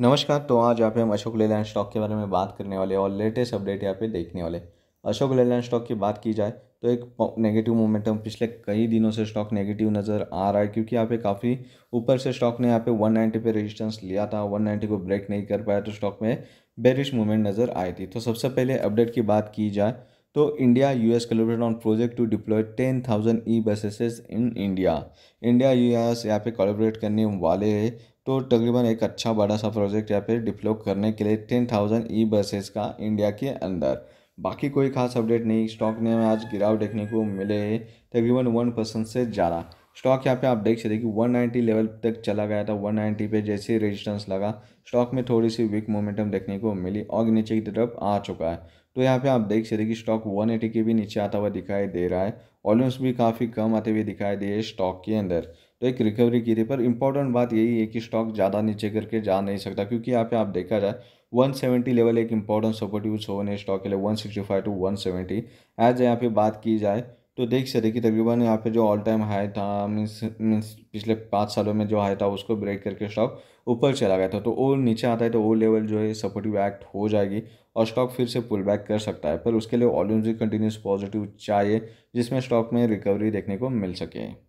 नमस्कार तो आज यहाँ पे हम अशोक लेलैंड स्टॉक के बारे में बात करने वाले और लेटेस्ट अपडेट यहाँ पे देखने वाले अशोक लेलैंड स्टॉक की बात की जाए तो एक नेगेटिव मोमेंटम पिछले कई दिनों से स्टॉक नेगेटिव नज़र आ रहा है क्योंकि यहाँ पे काफ़ी ऊपर से स्टॉक ने यहाँ पे 190 पे रेजिस्टेंस लिया था 190 को ब्रेक नहीं कर पाया तो स्टॉक में बेरिश मूवमेंट नज़र आई थी तो सबसे पहले अपडेट की बात की जाए तो India US collaborate on project to deploy ten thousand e buses in India India US यहाँ पे कॉलेबरेट करने वाले हैं तो तकरीबन एक अच्छा बड़ा सा प्रोजेक्ट यहाँ पे डिप्लॉय करने के लिए टेन थाउजेंड ई बसेस का इंडिया के अंदर बाकी कोई खास अपडेट नहीं स्टॉक ने आज गिराव देखने को मिले तकरीबन वन परसेंट से ज़्यादा स्टॉक यहाँ पे आप देख सकते कि 190 लेवल तक चला गया था 190 पे जैसे ही रेजिस्टेंस लगा स्टॉक में थोड़ी सी वीक मोमेंटम देखने को मिली और नीचे की तरफ आ चुका है तो यहाँ पे आप देख सकते कि स्टॉक 180 के भी नीचे आता हुआ दिखाई दे रहा है वॉल्यूम्स भी काफ़ी कम आते हुए दिखाई दिए स्टॉक के अंदर तो एक रिकवरी की थी पर इंपॉर्टेंट बात यही है कि स्टॉक ज़्यादा नीचे करके जा नहीं सकता क्योंकि यहाँ पे आप देखा जाए 170 लेवल एक इंपॉर्टेंट सपोर्ट यूज होने स्टॉक के लिए 165 टू 170 एज यहाँ पे बात की जाए तो देख सकते कि तकरीबन यहाँ पे जो ऑल टाइम हाई था मीन्स मीन्स पिछले पाँच सालों में जो हाई था उसको ब्रेक करके स्टॉक ऊपर चला गया था तो वो नीचे आता है तो वो लेवल जो है सपोर्टिव एक्ट हो जाएगी और स्टॉक फिर से पुल बैक कर सकता है पर उसके लिए वॉल्यूम्स भी कंटिन्यूस पॉजिटिव चाहिए जिसमें स्टॉक में रिकवरी देखने को मिल सके